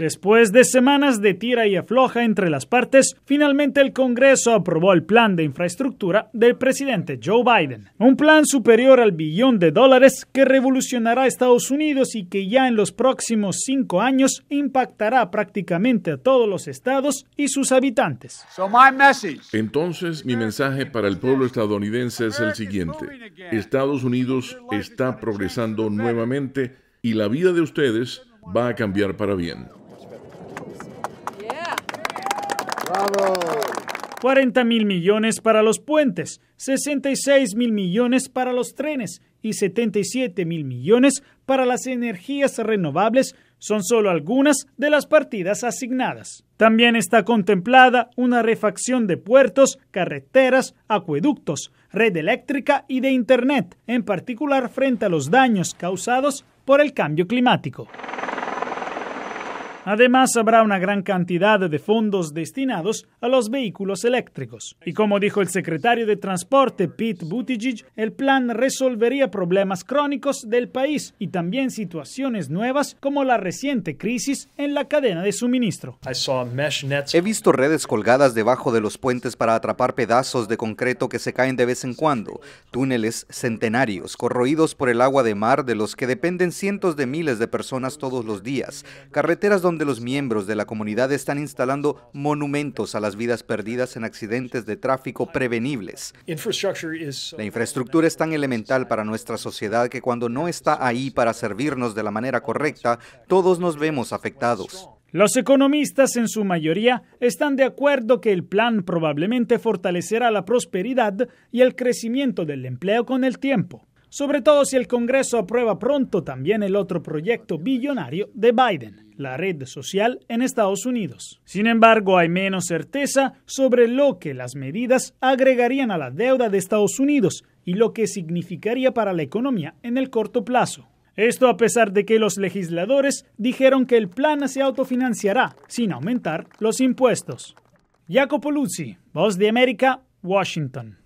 Después de semanas de tira y afloja entre las partes, finalmente el Congreso aprobó el plan de infraestructura del presidente Joe Biden. Un plan superior al billón de dólares que revolucionará Estados Unidos y que ya en los próximos cinco años impactará prácticamente a todos los estados y sus habitantes. Entonces, mi mensaje para el pueblo estadounidense es el siguiente. Estados Unidos está progresando nuevamente y la vida de ustedes va a cambiar para bien. 40 mil millones para los puentes, 66 mil millones para los trenes y 77 mil millones para las energías renovables son solo algunas de las partidas asignadas. También está contemplada una refacción de puertos, carreteras, acueductos, red eléctrica y de Internet, en particular frente a los daños causados por el cambio climático. Además, habrá una gran cantidad de fondos destinados a los vehículos eléctricos. Y como dijo el secretario de Transporte Pete Buttigieg, el plan resolvería problemas crónicos del país y también situaciones nuevas como la reciente crisis en la cadena de suministro. He visto redes colgadas debajo de los puentes para atrapar pedazos de concreto que se caen de vez en cuando, túneles centenarios corroídos por el agua de mar de los que dependen cientos de miles de personas todos los días, carreteras donde de los miembros de la comunidad están instalando monumentos a las vidas perdidas en accidentes de tráfico prevenibles. La infraestructura es tan elemental para nuestra sociedad que cuando no está ahí para servirnos de la manera correcta, todos nos vemos afectados. Los economistas en su mayoría están de acuerdo que el plan probablemente fortalecerá la prosperidad y el crecimiento del empleo con el tiempo sobre todo si el Congreso aprueba pronto también el otro proyecto billonario de Biden, la red social en Estados Unidos. Sin embargo, hay menos certeza sobre lo que las medidas agregarían a la deuda de Estados Unidos y lo que significaría para la economía en el corto plazo. Esto a pesar de que los legisladores dijeron que el plan se autofinanciará sin aumentar los impuestos. Jacopo Luzzi, Voz de América, Washington.